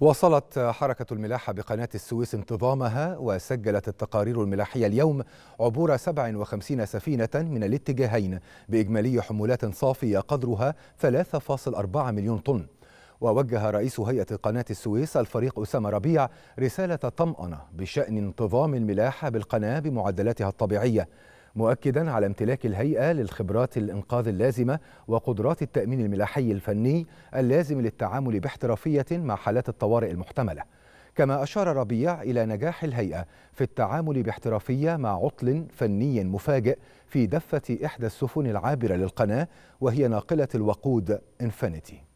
واصلت حركة الملاحة بقناة السويس انتظامها وسجلت التقارير الملاحية اليوم عبور 57 سفينة من الاتجاهين بإجمالي حمولات صافية قدرها 3.4 مليون طن ووجه رئيس هيئة قناة السويس الفريق أسامة ربيع رسالة طمأنة بشأن انتظام الملاحة بالقناة بمعدلاتها الطبيعية مؤكدا على امتلاك الهيئة للخبرات الإنقاذ اللازمة وقدرات التأمين الملاحي الفني اللازم للتعامل باحترافية مع حالات الطوارئ المحتملة كما أشار ربيع إلى نجاح الهيئة في التعامل باحترافية مع عطل فني مفاجئ في دفة إحدى السفن العابرة للقناة وهي ناقلة الوقود إنفينيتي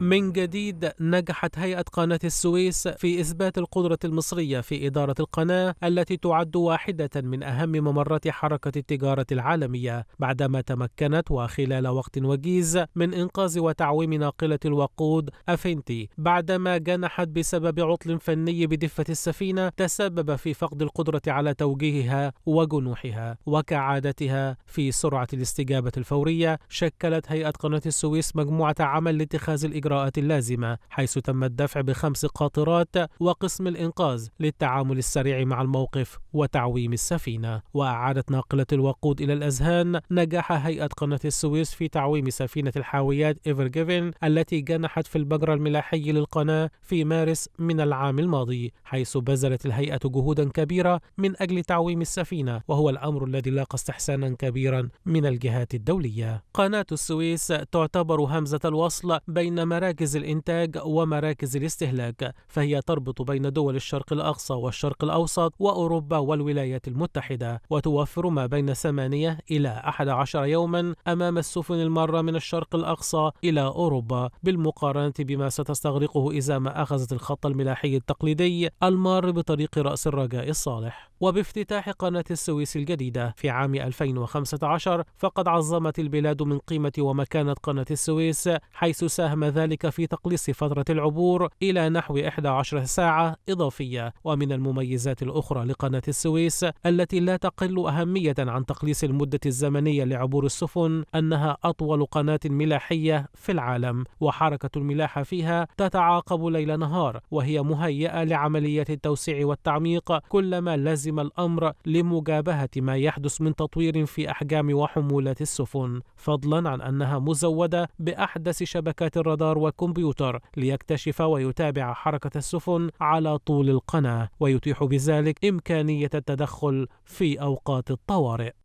من جديد نجحت هيئة قناة السويس في إثبات القدرة المصرية في إدارة القناة التي تعد واحدة من أهم ممرات حركة التجارة العالمية بعدما تمكنت وخلال وقت وجيز من إنقاذ وتعويم ناقلة الوقود أفنتي بعدما جنحت بسبب عطل فني بدفة السفينة تسبب في فقد القدرة على توجيهها وجنوحها وكعادتها في سرعة الاستجابة الفورية شكلت هيئة قناة السويس مجموعة عمل لاتخاذ الإجراءات الإجراءات اللازمة حيث تم الدفع بخمس قاطرات وقسم الإنقاذ للتعامل السريع مع الموقف وتعويم السفينة وأعادت ناقلة الوقود إلى الأذهان نجاح هيئة قناة السويس في تعويم سفينة الحاويات إيفر جيفن التي جنحت في البجر الملاحي للقناة في مارس من العام الماضي حيث بذلت الهيئة جهودا كبيرة من أجل تعويم السفينة وهو الأمر الذي لاقى استحسانا كبيرا من الجهات الدولية قناة السويس تعتبر همزة الوصل بين ما مراكز الإنتاج ومراكز الاستهلاك فهي تربط بين دول الشرق الأقصى والشرق الأوسط وأوروبا والولايات المتحدة وتوفر ما بين 8 إلى 11 يوما أمام السفن المارة من الشرق الأقصى إلى أوروبا بالمقارنة بما ستستغرقه إذا ما أخذت الخط الملاحي التقليدي المار بطريق رأس الرجاء الصالح وبافتتاح قناة السويس الجديدة في عام 2015 فقد عظمت البلاد من قيمة ومكانة قناة السويس حيث ساهم ذلك ذلك في تقليص فترة العبور إلى نحو 11 ساعة إضافية ومن المميزات الأخرى لقناة السويس التي لا تقل أهمية عن تقليص المدة الزمنية لعبور السفن أنها أطول قناة ملاحية في العالم وحركة الملاحة فيها تتعاقب ليل نهار وهي مهيئة لعمليات التوسيع والتعميق كلما لزم الأمر لمجابهة ما يحدث من تطوير في أحجام وحمولات السفن فضلا عن أنها مزودة بأحدث شبكات الرادار والكمبيوتر ليكتشف ويتابع حركة السفن على طول القناة ويتيح بذلك إمكانية التدخل في أوقات الطوارئ